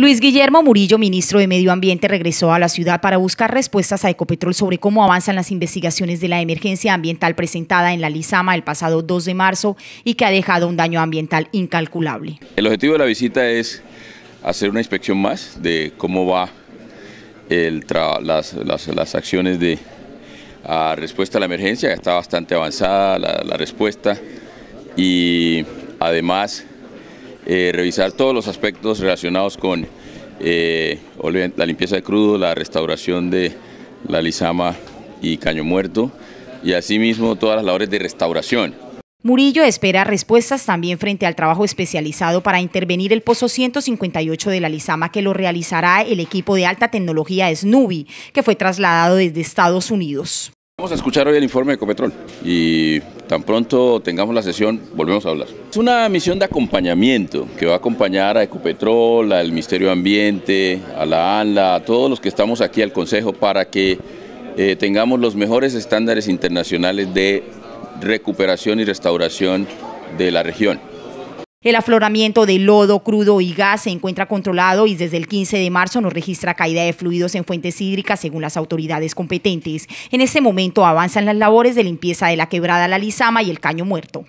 Luis Guillermo Murillo, ministro de Medio Ambiente, regresó a la ciudad para buscar respuestas a Ecopetrol sobre cómo avanzan las investigaciones de la emergencia ambiental presentada en la Lizama el pasado 2 de marzo y que ha dejado un daño ambiental incalculable. El objetivo de la visita es hacer una inspección más de cómo va el las, acciones de respuesta a la emergencia, está bastante avanzada la respuesta y además eh, revisar todos los aspectos relacionados con eh, la limpieza de crudo, la restauración de la Lizama y caño muerto y asimismo todas las labores de restauración. Murillo espera respuestas también frente al trabajo especializado para intervenir el pozo 158 de la Lizama que lo realizará el equipo de alta tecnología SNUBI, que fue trasladado desde Estados Unidos. Vamos a escuchar hoy el informe de Ecopetrol y tan pronto tengamos la sesión volvemos a hablar. Es una misión de acompañamiento que va a acompañar a Ecopetrol, al Ministerio de Ambiente, a la ANLA, a todos los que estamos aquí al Consejo para que eh, tengamos los mejores estándares internacionales de recuperación y restauración de la región. El afloramiento de lodo, crudo y gas se encuentra controlado y desde el 15 de marzo no registra caída de fluidos en fuentes hídricas según las autoridades competentes. En este momento avanzan las labores de limpieza de la quebrada La Lizama y el Caño Muerto.